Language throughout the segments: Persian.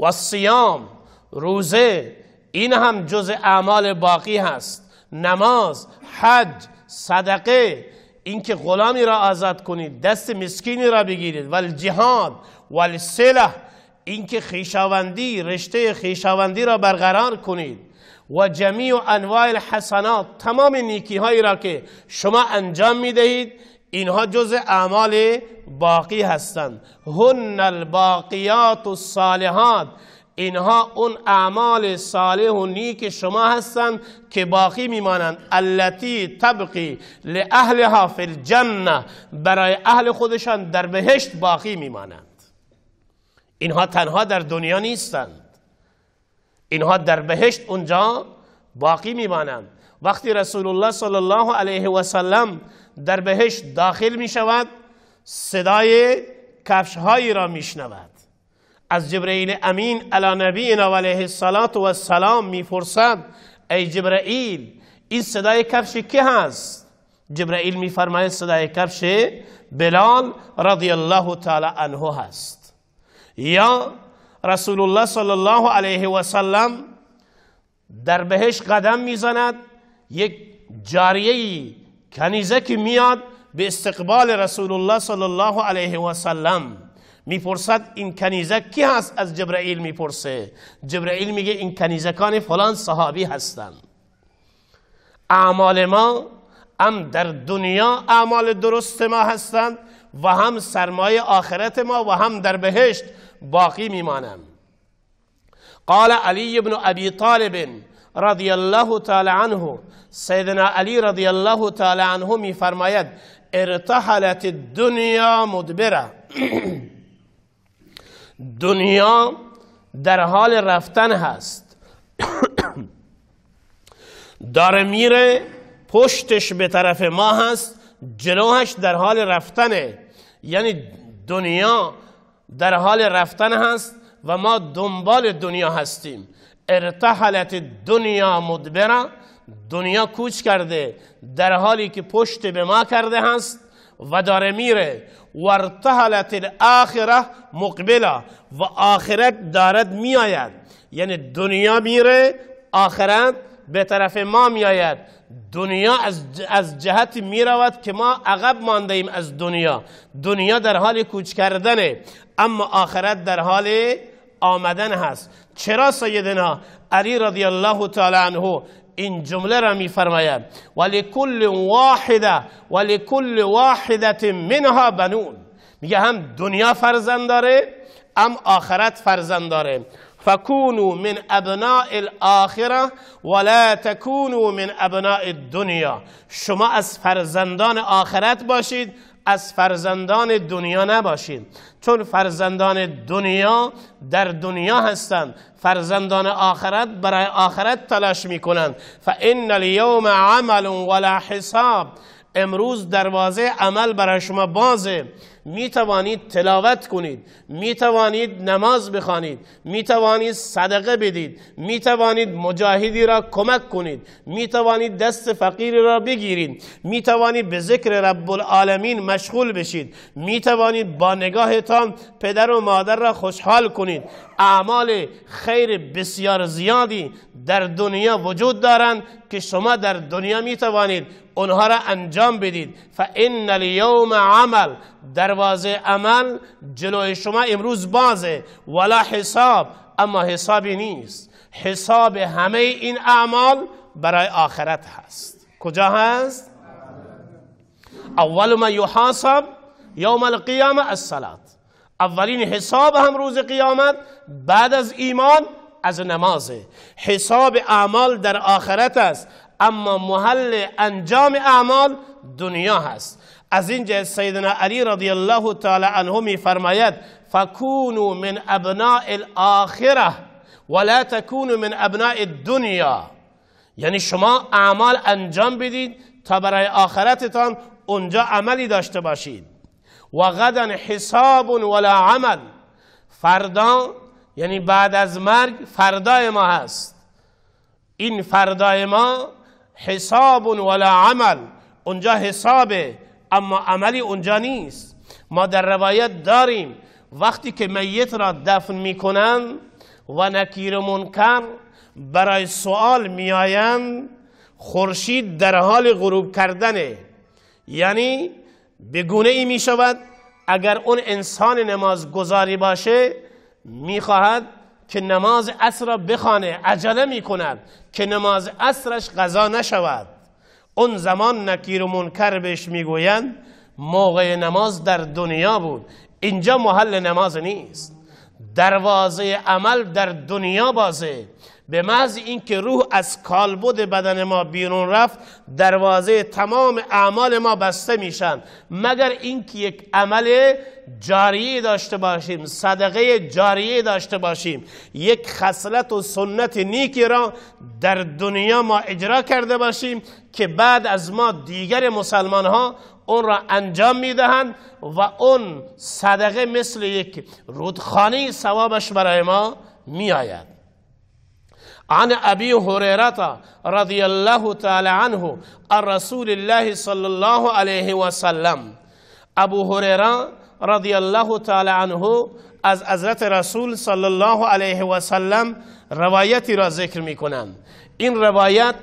و سیام روزه این هم جز اعمال باقی هست نماز حج صدقه اینکه غلامی را آزاد کنید دست مسکینی را بگیرید و الجهاد و السلح اینکه خیشاوندی رشته خیشاوندی را برقرار کنید و جمیع انواع الحسنات تمام نیکی هایی را که شما انجام می دهید اینها جز اعمال باقی هستند هن الباقیات الصالحات اینها اون اعمال صالح و نیک شما هستند که باقی میمانند التی تبقی لاهلها فی الجنه برای اهل خودشان در بهشت باقی میمانند اینها تنها در دنیا نیستند اینها در بهشت اونجا باقی میمانند وقتی رسول الله صلی الله علیه و سلم در بهش داخل می شود صدای کفش هایی را می شنود از جبرئیل امین علی نبینا و علیه السلام می فرسد ای جبرئیل این صدای کفش کی هست جبرئیل فرماید صدای کفش بلال رضی الله تعالی عنه هست یا رسول الله صلی الله علیه و سلم در بهش قدم میزند یک جاریه که میاد به استقبال رسول الله صلی الله علیه و سلم میپرسد این کنیزه کی هست از جبرائیل میپرسه جبرائیل میگه این کنیزکان فلان صحابی هستند اعمال ما هم در دنیا اعمال درست ما هستند و هم سرمایه آخرت ما و هم در بهشت باقی میمانم قال علی ابن ابی طالب رضی الله تعالی عنه سیدنا علی رضی الله تعالی عنه فرماید ارتحلت دنیا مدبره دنیا در حال رفتن هست داره میره پشتش به طرف ما هست جلوهش در حال رفتنه یعنی دنیا در حال رفتن هست و ما دنبال دنیا هستیم ارتحلت دنیا مدبرا دنیا کوچ کرده در حالی که پشت به ما کرده هست و داره میره و ارتحلت الاخره مقبلا، و آخرت دارد میآید یعنی دنیا میره آخرت به طرف ما میآید دنیا از جهت می رود که ما عقب مانده ایم از دنیا دنیا در حال کوچ کردنه اما آخرت در حال آمدن هست چرا سیدنا علی رضی الله تعالی عنه این جمله را میفرماید ولکل واحده ولکل واحده منها بنون میگه هم دنیا فرزند داره هم آخرت فرزند داره فکونو من ابناء الاخره ولا تکونو من ابناء الدنیا. شما از فرزندان آخرت باشید از فرزندان دنیا نباشیم چون فرزندان دنیا در دنیا هستند فرزندان آخرت برای آخرت تلاش میکنند فان الیوم عمل ولا حساب امروز دروازه عمل برای شما بازه می توانید تلاوت کنید می توانید نماز بخوانید می توانید صدقه بدید می توانید مجاهدی را کمک کنید می توانید دست فقیر را بگیرید می توانید به ذکر رب العالمین مشغول بشید می توانید با نگاهتان پدر و مادر را خوشحال کنید اعمال خیر بسیار زیادی در دنیا وجود دارند که شما در دنیا می توانید اونها را انجام بدید فان الیوم عمل دروازه عمل جلوی شما امروز بازه ولا حساب اما حسابی نیست حساب همه این اعمال برای آخرت هست کجا هست؟ اول ما یحاسب یوم القیامه السلات اولین حساب هم روز قیامت بعد از ایمان از نمازه حساب اعمال در آخرت است اما محل انجام اعمال دنیا هست از اینجا سیدنا علی رضی الله تعالی عنه فرماید فکونو من ابناء الاخره ولا تکونو من ابناء الدنیا یعنی شما اعمال انجام بدید تا برای آخرتتان اونجا عملی داشته باشید و غدا حساب ولا عمل فردا یعنی بعد از مرگ فردای ما هست این فردای ما حساب ولا عمل اونجا حسابه اما عملی اونجا نیست ما در روایت داریم وقتی که میت را دفن میکنند و نکیر منکر برای سوال میآیند خورشید در حال غروب کردنه یعنی به گونه ای می شود اگر اون انسان نماز گذاری باشه میخواهد که نماز عصر را بخانه. عجله می کند که نماز عصرش غذا نشود اون زمان نکیر و منکر بهش میگویند موقع نماز در دنیا بود اینجا محل نماز نیست دروازه عمل در دنیا بازه به محض اینکه روح از کالبد بدن ما بیرون رفت دروازه تمام اعمال ما بسته میشن مگر اینکه یک عمل جاریه داشته باشیم صدقه جاریه داشته باشیم یک خصلت و سنت نیکی را در دنیا ما اجرا کرده باشیم که بعد از ما دیگر مسلمان ها اون را انجام میدهند و اون صدقه مثل یک رودخانه سوابش برای ما میآید عن ابي هريره رضي الله تعالى عنه الرسول الله صلى الله عليه وسلم ابو هریره رضی الله تعالی عنه از حضرت رسول صلی الله علیه و روایتی را ذکر می این روایت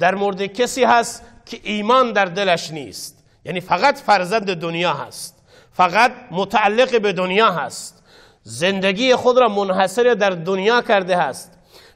در مورد کسی هست که ایمان در دلش نیست یعنی فقط فرزند دنیا هست فقط متعلق به دنیا هست زندگی خود را منحصر در دنیا کرده هست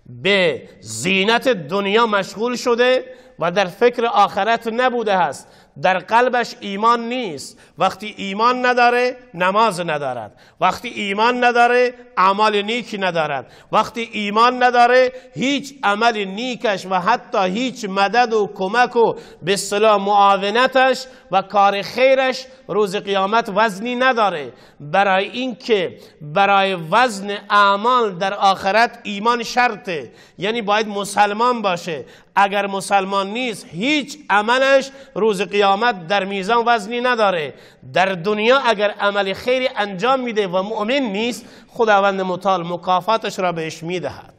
به زینت دنیا مشغول شده و در فکر آخرت نبوده هست در قلبش ایمان نیست وقتی ایمان نداره نماز ندارد وقتی ایمان نداره اعمال نیک ندارد وقتی ایمان نداره هیچ عمل نیکش و حتی هیچ مدد و کمک و به صلاح معاونتش و کار خیرش روز قیامت وزنی نداره برای اینکه برای وزن اعمال در آخرت ایمان شرطه یعنی باید مسلمان باشه اگر مسلمان نیست هیچ عملش روز قیامت در میزان وزنی نداره در دنیا اگر عمل خیری انجام میده و مؤمن نیست خداوند متعال مکافاتش را بهش میدهد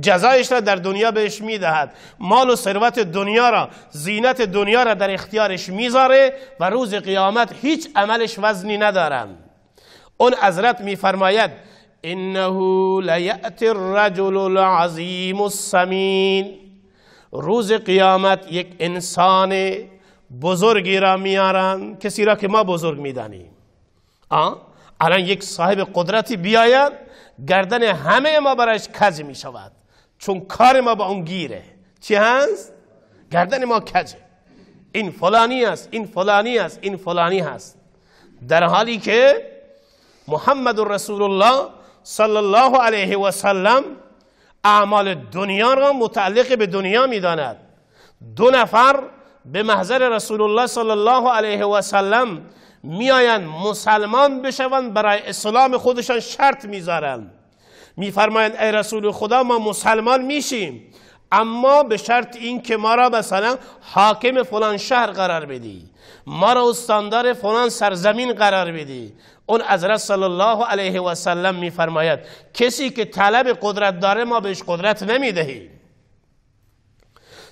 جزایش را در دنیا بهش میدهد مال و ثروت دنیا را زینت دنیا را در اختیارش میذاره و روز قیامت هیچ عملش وزنی ندارم اون حضرت میفرماید انه لیأت الرجل العظیم السمین روز قیامت یک انسان بزرگی را میارن کسی را که ما بزرگ میدانیم الان یک صاحب قدرتی بیاید گردن همه ما برایش کج می شود چون کار ما با اون گیره چی هست؟ گردن ما کجه این فلانی است این فلانی است این فلانی هست در حالی که محمد رسول الله صلی الله علیه و سلم اعمال دنیا را متعلق به دنیا میداند دو نفر به محضر رسول الله صلی الله علیه و سلم میآیند مسلمان بشوند برای اسلام خودشان شرط میذارند میفرمایند ای رسول خدا ما مسلمان میشیم اما به شرط این که ما را مثلا حاکم فلان شهر قرار بدی ما را استاندار فلان سرزمین قرار بدی اون از رسول الله علیه و سلم میفرماید کسی که طلب قدرت داره ما بهش قدرت نمیدهیم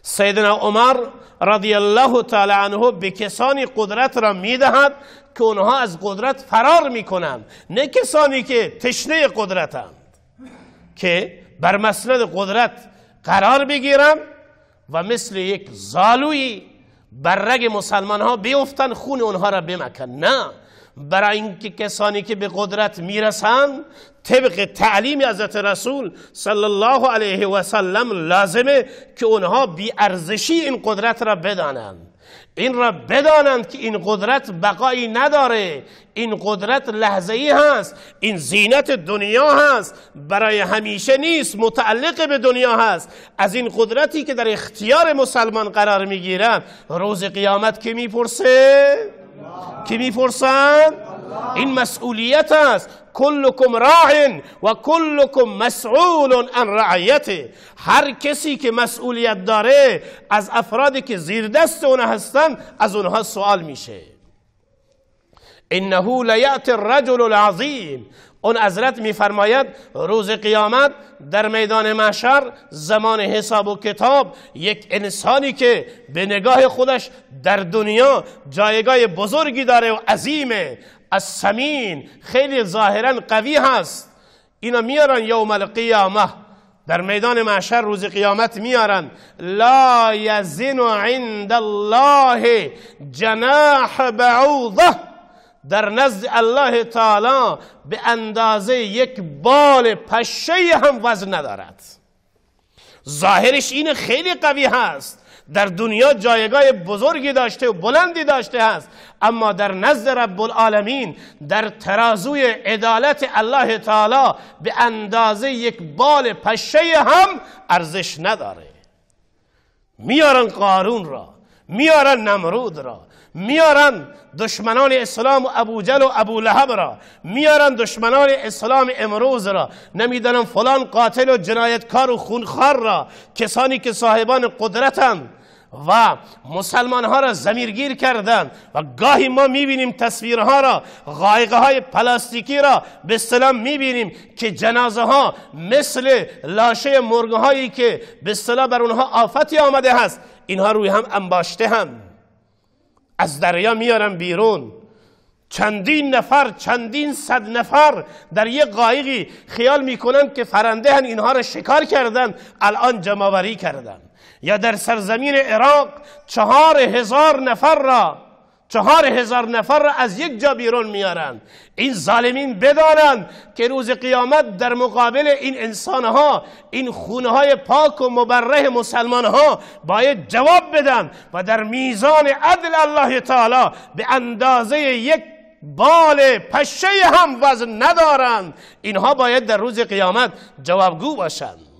سیدنا عمر رضی الله تعالی عنه به کسانی قدرت را میدهد که اونها از قدرت فرار میکنند نه کسانی که تشنه قدرتند که بر مسند قدرت قرار بگیرم و مثل یک زالوی بر رگ مسلمان ها بیفتن خون اونها را بمکن نه برای اینکه کسانی که به قدرت میرسند طبق تعلیم حضرت رسول صلی الله علیه و سلم لازمه که اونها بی ارزشی این قدرت را بدانند این را بدانند که این قدرت بقایی نداره این قدرت لحظه ای هست این زینت دنیا هست برای همیشه نیست متعلق به دنیا هست از این قدرتی که در اختیار مسلمان قرار میگیرد روز قیامت که میپرسه كي میپرسند این مسئولیت است راع وكلكم مسؤول عن رعيته هر كسي كي مسؤوليت داره از افرادی كي زير دست هستن از اونها سوال ميشه انه لیات الرجل العظیم اون حضرت میفرماید روز قیامت در میدان محشر زمان حساب و کتاب یک انسانی که به نگاه خودش در دنیا جایگاه بزرگی داره و عظیمه از سمین خیلی ظاهرا قوی هست اینا میارن یوم القیامه در میدان معشر روز قیامت میارن لا یزن عند الله جناح بعوضه در نزد الله تعالی به اندازه یک بال پشه هم وزن ندارد ظاهرش این خیلی قوی هست در دنیا جایگاه بزرگی داشته و بلندی داشته است اما در نزد رب العالمین در ترازوی عدالت الله تعالی به اندازه یک بال پشه هم ارزش نداره میارن قارون را میارن نمرود را میارن دشمنان اسلام و ابو جل و ابو لهب را میارن دشمنان اسلام امروز را نمیدانم فلان قاتل و جنایتکار و خونخار را کسانی که صاحبان قدرتند و مسلمان ها را زمیرگیر کردن و گاهی ما میبینیم تصویرها را غایقه های پلاستیکی را به سلام میبینیم که جنازه ها مثل لاشه مرگ هایی که به سلام بر اونها آفتی آمده هست اینها روی هم انباشته هم از دریا میارن بیرون چندین نفر چندین صد نفر در یک قایقی خیال میکنن که فرنده هن اینها را شکار کردن الان جمعوری کردن یا در سرزمین عراق چهار هزار نفر را چهار هزار نفر را از یک جا بیرون میارند این ظالمین بدانند که روز قیامت در مقابل این انسانها این خونه های پاک و مبره مسلمان ها باید جواب بدن و در میزان عدل الله تعالی به اندازه یک بال پشه هم وزن ندارند اینها باید در روز قیامت جوابگو باشند